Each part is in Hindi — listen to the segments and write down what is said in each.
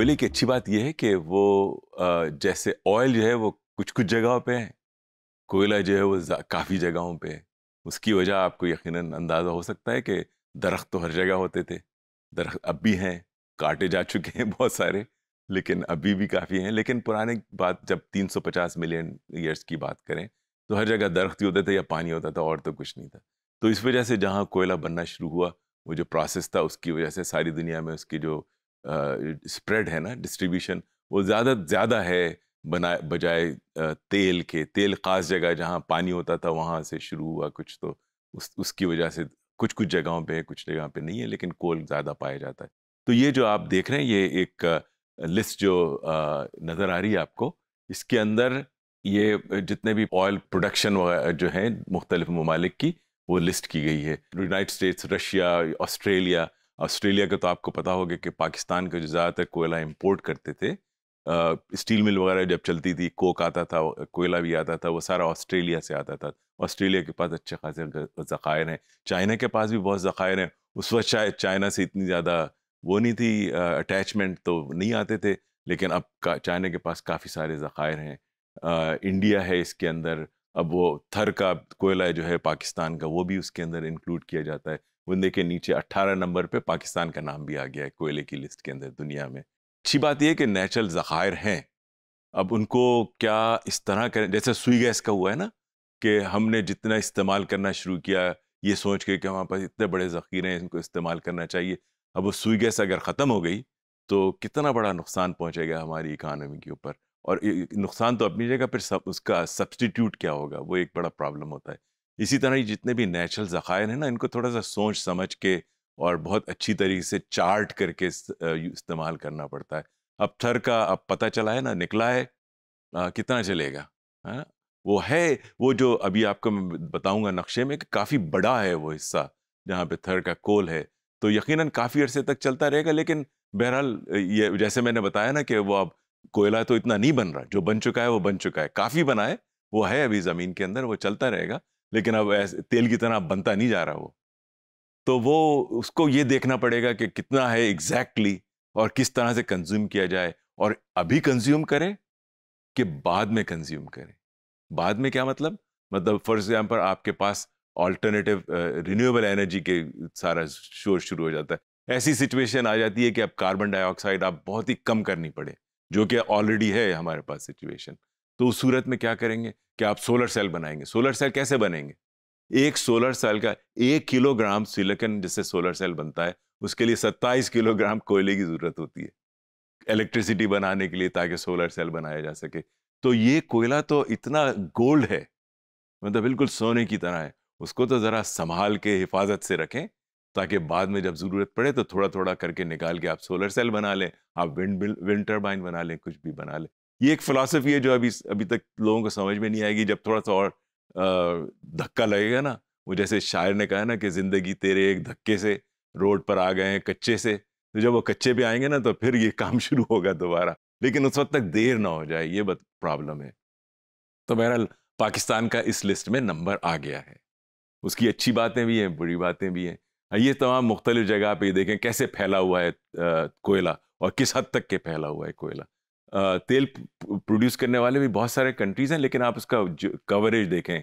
कोयले की अच्छी बात यह है कि वो जैसे ऑयल जो है वो कुछ कुछ जगहों पे है कोयला जो है वो काफ़ी जगहों पे है उसकी वजह आपको यकीन अंदाज़ा हो सकता है कि दरख्त तो हर जगह होते थे दरख्त अब भी हैं काटे जा चुके हैं बहुत सारे लेकिन अभी भी काफ़ी हैं लेकिन पुराने बात जब 350 मिलियन ईयर्स की बात करें तो हर जगह दरख्त ही होते थे या पानी होता था और तो कुछ नहीं था तो इस वजह से जहाँ कोयला बनना शुरू हुआ वो जो प्रोसेस था उसकी वजह से सारी दुनिया में उसकी जो स्प्रेड है ना डिस्ट्रीब्यूशन वो ज़्यादा ज़्यादा है बना बजाय तेल के तेल ख़ास जगह जहाँ पानी होता था वहाँ से शुरू हुआ कुछ तो उस उसकी वजह से कुछ कुछ जगहों पे कुछ जगह पे नहीं है लेकिन कोल ज़्यादा पाया जाता है तो ये जो आप देख रहे हैं ये एक लिस्ट जो नज़र आ रही है आपको इसके अंदर ये जितने भी ऑयल प्रोडक्शन वगैरह जो हैं मुख्तलिफ ममालिक की वो लिस्ट की गई है United States Russia Australia Australia का तो आपको पता होगा कि पाकिस्तान का जो ज़्यादातर कोयला इम्पोर्ट करते थे स्टील मिल वगैरह जब चलती थी कोक आता था कोयला भी आता था वो सारा ऑस्ट्रेलिया से आता था ऑस्ट्रेलिया के पास अच्छे खासे ज़ख़ायर हैं चाइना के पास भी बहुत ज़ख़ायर हैं उस वक्त शायद चाइना से इतनी ज़्यादा वो नहीं थी अटैचमेंट तो नहीं आते थे लेकिन अब चाइना के पास काफ़ी सारे ज़ख़ायर हैं इंडिया है इसके अंदर अब वो थर का कोयला जो है पाकिस्तान का वो भी उसके अंदर इंक्लूड किया जाता है बुंदे के नीचे 18 नंबर पे पाकिस्तान का नाम भी आ गया है कोयले की लिस्ट के अंदर दुनिया में अच्छी बात यह कि नेचुरल ज़खायर हैं अब उनको क्या इस तरह करें जैसे सुई गैस का हुआ है ना कि हमने जितना इस्तेमाल करना शुरू किया ये सोच के कि हमारे पास इतने बड़े ज़ख़ीरे हैं इनको इस्तेमाल करना चाहिए अब वो सुई गैस अगर ख़त्म हो गई तो कितना बड़ा नुकसान पहुँचेगा हमारी इकानमी के ऊपर और नुकसान तो अपनी जगह फिर सब उसका सब्सटीट्यूट क्या होगा वो एक बड़ा प्रॉब्लम होता है इसी तरह जितने भी नेचुरल ज़ख़ायर हैं ना इनको थोड़ा सा सोच समझ के और बहुत अच्छी तरीके से चार्ट करके इस्तेमाल करना पड़ता है अब थर का अब पता चला है ना निकला है आ, कितना चलेगा है वो है वो जो अभी आपको मैं बताऊंगा नक्शे में कि काफ़ी बड़ा है वो हिस्सा जहाँ पे थर का कोल है तो यकीनन काफ़ी अरसे तक चलता रहेगा लेकिन बहरहाल ये जैसे मैंने बताया ना कि वो अब कोयला तो इतना नहीं बन रहा जो बन चुका है वो बन चुका है काफ़ी बना है वो है अभी ज़मीन के अंदर वो चलता रहेगा लेकिन अब ऐसे तेल की तरह बनता नहीं जा रहा वो तो वो उसको ये देखना पड़ेगा कि कितना है एग्जैक्टली exactly और किस तरह से कंज्यूम किया जाए और अभी कंज्यूम करें कि बाद में कंज्यूम करें बाद में क्या मतलब मतलब फॉर एग्जाम्पल आपके पास ऑल्टरनेटिव रिन्यूएबल एनर्जी के सारा शोर शुरू हो जाता है ऐसी सिचुएशन आ जाती है कि अब कार्बन डाइऑक्साइड आप बहुत ही कम करनी पड़े जो कि ऑलरेडी है हमारे पास सिचुएशन तो उस सूरत में क्या करेंगे कि आप सोलर सेल बनाएंगे सोलर सेल कैसे बनेंगे एक सोलर सेल का एक किलोग्राम सिलिकन जिससे सोलर सेल बनता है उसके लिए 27 किलोग्राम कोयले की ज़रूरत होती है इलेक्ट्रिसिटी बनाने के लिए ताकि सोलर सेल बनाया जा सके तो ये कोयला तो इतना गोल्ड है मतलब बिल्कुल सोने की तरह है उसको तो ज़रा संभाल के हिफाजत से रखें ताकि बाद में जब ज़रूरत पड़े तो थोड़ा थोड़ा करके निकाल के आप सोलर सेल बना लें आप विंड विंड टर्बाइन बना लें कुछ भी बना लें ये एक फ़िलासफ़ी है जो अभी अभी तक लोगों को समझ में नहीं आएगी जब थोड़ा सा और धक्का लगेगा ना वो जैसे शायर ने कहा ना कि ज़िंदगी तेरे एक धक्के से रोड पर आ गए हैं कच्चे से तो जब वो कच्चे पे आएंगे ना तो फिर ये काम शुरू होगा दोबारा लेकिन उस वक्त तक देर ना हो जाए ये प्रॉब्लम है तो बहरहाल पाकिस्तान का इस लिस्ट में नंबर आ गया है उसकी अच्छी बातें भी हैं बुरी बातें भी हैं हाँ, ये तमाम मुख्तलिफ जगह पर देखें कैसे फैला हुआ है कोयला और किस हद तक के फैला हुआ है कोयला तेल प्रोड्यूस करने वाले भी बहुत सारे कंट्रीज हैं लेकिन आप उसका कवरेज देखें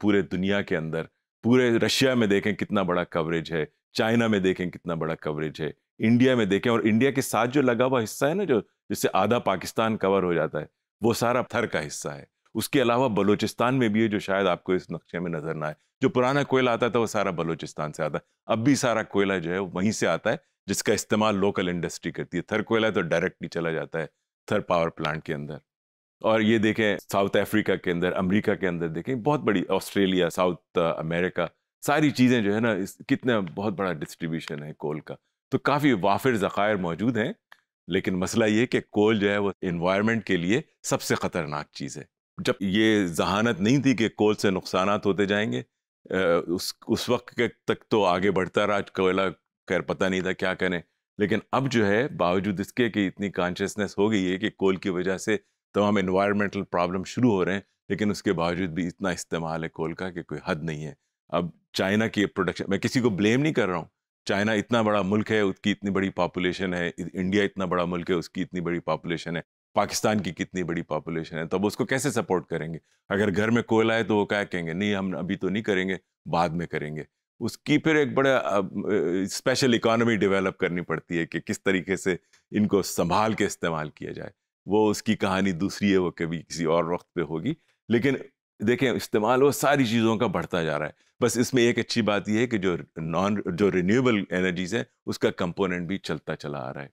पूरे दुनिया के अंदर पूरे रशिया में देखें कितना बड़ा कवरेज है चाइना में देखें कितना बड़ा कवरेज है इंडिया में देखें और इंडिया के साथ जो लगा हुआ हिस्सा है ना जो जिससे आधा पाकिस्तान कवर हो जाता है वो सारा थर का हिस्सा है उसके अलावा बलूचिस्तान में भी है जो शायद आपको इस नक्शे में नजर ना आए जो पुराना कोयला आता था वो सारा बलूचिस्तान से आता है अब भी सारा कोयला जो है वहीं से आता है जिसका इस्तेमाल लोकल इंडस्ट्री करती है थर कोयला तो डायरेक्टली चला जाता है थर पावर प्लांट के अंदर और ये देखें साउथ अफ्रीका के अंदर अमेरिका के अंदर देखें बहुत बड़ी ऑस्ट्रेलिया साउथ अमेरिका सारी चीज़ें जो है ना इस कितना बहुत बड़ा डिस्ट्रीब्यूशन है कोल का तो काफ़ी वाफिर ज़ख़ायर मौजूद हैं लेकिन मसला ये कि कोल जो है वो इन्वायरमेंट के लिए सबसे ख़तरनाक चीज़ है जब ये जहानत नहीं थी कि कोल से नुकसान होते जाएंगे उस उस वक्त तक तो आगे बढ़ता रहा कोयला खैर पता नहीं था क्या करें लेकिन अब जो है बावजूद इसके कि इतनी कॉन्शियसनेस हो गई है कि कोल की वजह से तमाम इन्वायरमेंटल प्रॉब्लम शुरू हो रहे हैं लेकिन उसके बावजूद भी इतना इस्तेमाल है कोल का कि कोई हद नहीं है अब चाइना की प्रोडक्शन मैं किसी को ब्लेम नहीं कर रहा हूँ चाइना इतना बड़ा मुल्क है उसकी इतनी बड़ी पॉपुलेशन है इंडिया इतना बड़ा मुल्क है उसकी इतनी बड़ी पॉपुलेशन है पाकिस्तान की कितनी बड़ी पॉपुलेशन है तो अब उसको कैसे सपोर्ट करेंगे अगर घर में कोयला है तो वो क्या कहेंगे नहीं हम अभी तो नहीं करेंगे बाद में करेंगे उसकी फिर एक बड़ा स्पेशल इकोनॉमी डेवलप करनी पड़ती है कि किस तरीके से इनको संभाल के इस्तेमाल किया जाए वो उसकी कहानी दूसरी है वो कभी किसी और वक्त पे होगी लेकिन देखें इस्तेमाल वो सारी चीज़ों का बढ़ता जा रहा है बस इसमें एक अच्छी बात यह है कि जो नॉन जो रिन्यूएबल एनर्जीज़ है उसका कंपोनेंट भी चलता चला आ रहा है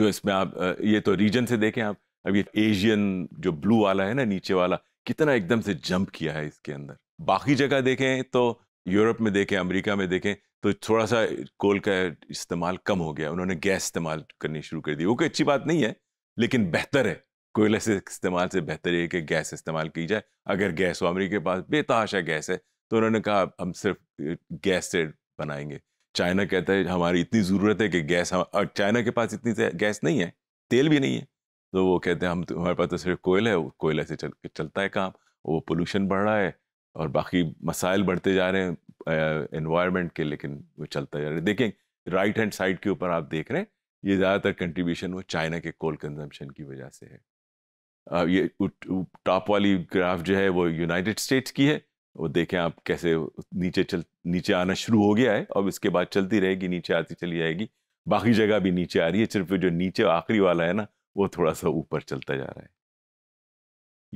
जो इसमें आप ये तो रीजन से देखें आप अब ये एशियन जो ब्लू वाला है ना नीचे वाला कितना एकदम से जंप किया है इसके अंदर बाकी जगह देखें तो यूरोप में देखें अमेरिका में देखें तो थोड़ा सा कोल का इस्तेमाल कम हो गया उन्होंने गैस इस्तेमाल करनी शुरू कर दी वो कोई अच्छी बात नहीं है लेकिन बेहतर है कोयले से इस्तेमाल से बेहतर है कि गैस इस्तेमाल की जाए अगर गैस हो अमरीका के पास बेतहाशा गैस है तो उन्होंने कहा हम सिर्फ गैस से बनाएंगे चाइना कहता है हमारी इतनी ज़रूरत है कि गैस हम और चाइना के पास इतनी गैस नहीं है तेल भी नहीं है तो वो कहते हैं हम हमारे पास तो सिर्फ कोयला है कोयले से चल चलता है काम वो पोल्यूशन बढ़ रहा है और बाकी मसाइल बढ़ते जा रहे हैं इन्वायरमेंट के लेकिन वो चलता जा रहा है देखें राइट हैंड साइड के ऊपर आप देख रहे हैं ये ज़्यादातर कंट्रीब्यूशन वो चाइना के कोल कंजम्पशन की वजह से है आ, ये टॉप वाली ग्राफ जो है वो यूनाइटेड स्टेट्स की है वो देखें आप कैसे नीचे चल नीचे आना शुरू हो गया है अब इसके बाद चलती रहेगी नीचे आती चली जाएगी बाकी जगह भी नीचे आ रही है सिर्फ जो नीचे आखिरी वाला है ना वो थोड़ा सा ऊपर चलता जा रहा है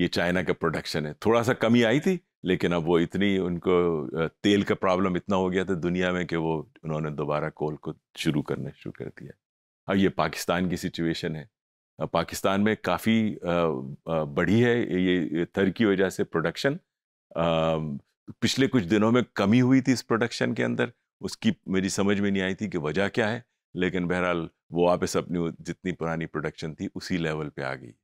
ये चाइना का प्रोडक्शन है थोड़ा सा कमी आई थी लेकिन अब वो इतनी उनको तेल का प्रॉब्लम इतना हो गया था दुनिया में कि वो उन्होंने दोबारा कोल को शुरू करना शुरू कर दिया अब ये पाकिस्तान की सिचुएशन है पाकिस्तान में काफ़ी बढ़ी है ये थर की वजह से प्रोडक्शन पिछले कुछ दिनों में कमी हुई थी इस प्रोडक्शन के अंदर उसकी मेरी समझ में नहीं आई थी कि वजह क्या है लेकिन बहरहाल वो वापस अपनी जितनी पुरानी प्रोडक्शन थी उसी लेवल पे आ गई